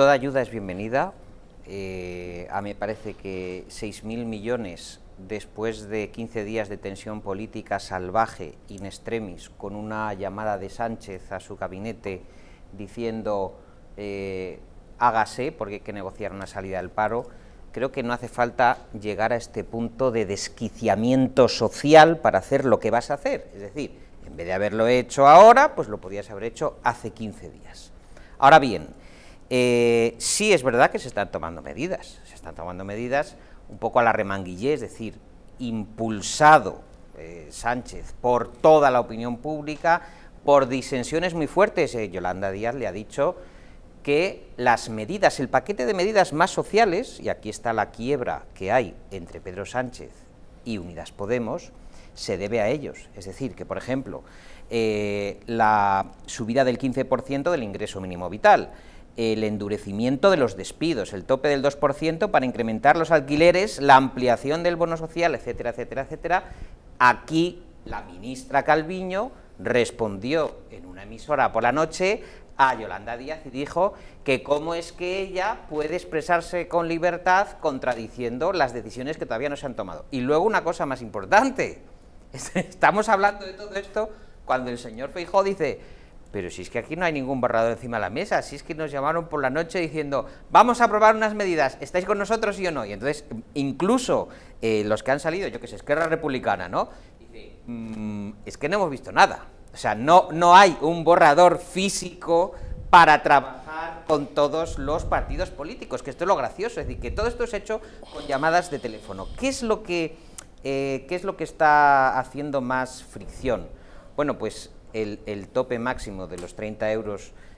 Toda ayuda es bienvenida. Eh, a mí me parece que 6.000 millones después de 15 días de tensión política salvaje in extremis, con una llamada de Sánchez a su gabinete diciendo eh, hágase porque hay que negociar una salida del paro, creo que no hace falta llegar a este punto de desquiciamiento social para hacer lo que vas a hacer. Es decir, en vez de haberlo hecho ahora, pues lo podías haber hecho hace 15 días. Ahora bien, eh, sí es verdad que se están tomando medidas, se están tomando medidas un poco a la remanguillé, es decir, impulsado eh, Sánchez por toda la opinión pública, por disensiones muy fuertes. Eh, Yolanda Díaz le ha dicho que las medidas, el paquete de medidas más sociales, y aquí está la quiebra que hay entre Pedro Sánchez y Unidas Podemos, se debe a ellos. Es decir, que, por ejemplo, la subida del 15% del ingreso mínimo vital, el endurecimiento de los despidos, el tope del 2% para incrementar los alquileres, la ampliación del bono social, etcétera, etcétera, etcétera. Aquí la ministra Calviño respondió en una emisora por la noche a Yolanda Díaz y dijo que cómo es que ella puede expresarse con libertad contradiciendo las decisiones que todavía no se han tomado. Y luego una cosa más importante, estamos hablando de todo esto cuando el señor Feijó dice pero si es que aquí no hay ningún borrador encima de la mesa, si es que nos llamaron por la noche diciendo, vamos a aprobar unas medidas, ¿estáis con nosotros y o no? Y entonces, incluso eh, los que han salido, yo que sé, Esquerra Republicana, ¿no? Dice, mm, es que no hemos visto nada. O sea, no, no hay un borrador físico para trabajar con todos los partidos políticos, que esto es lo gracioso, es decir, que todo esto es hecho con llamadas de teléfono. ¿Qué es lo que, eh, qué es lo que está haciendo más fricción? Bueno, pues el, el tope máximo de los 30 euros